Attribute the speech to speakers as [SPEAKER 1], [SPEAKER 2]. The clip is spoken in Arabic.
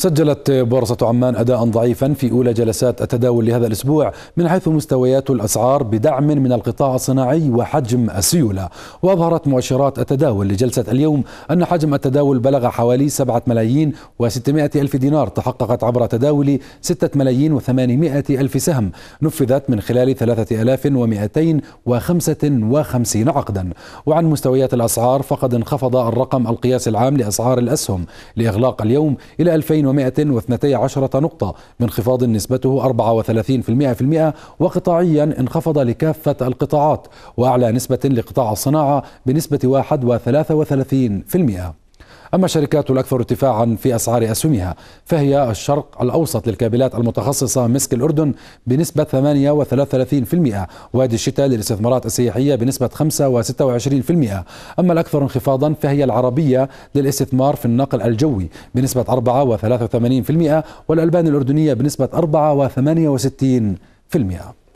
[SPEAKER 1] سجلت بورصة عمان أداء ضعيفا في أولى جلسات التداول لهذا الأسبوع من حيث مستويات الأسعار بدعم من القطاع الصناعي وحجم السيولة وأظهرت مؤشرات التداول لجلسة اليوم أن حجم التداول بلغ حوالي 7 ملايين و600 ألف دينار تحققت عبر تداول 6 ملايين و800 ألف سهم نفذت من خلال 3255 عقدا وعن مستويات الأسعار فقد انخفض الرقم القياسي العام لأسعار الأسهم لإغلاق اليوم إلى 2000 2112 نقطة بانخفاض نسبته 34% وقطاعيا انخفض لكافة القطاعات وأعلى نسبة لقطاع الصناعة بنسبة 31% أما الشركات الأكثر ارتفاعا في أسعار أسهمها فهي الشرق الأوسط للكابلات المتخصصة مسك الأردن بنسبة 38% وادي الشتاء للاستثمارات السياحية بنسبة 5.26% أما الأكثر انخفاضا فهي العربية للاستثمار في النقل الجوي بنسبة 4.83% والألبان الأردنية بنسبة 4.68%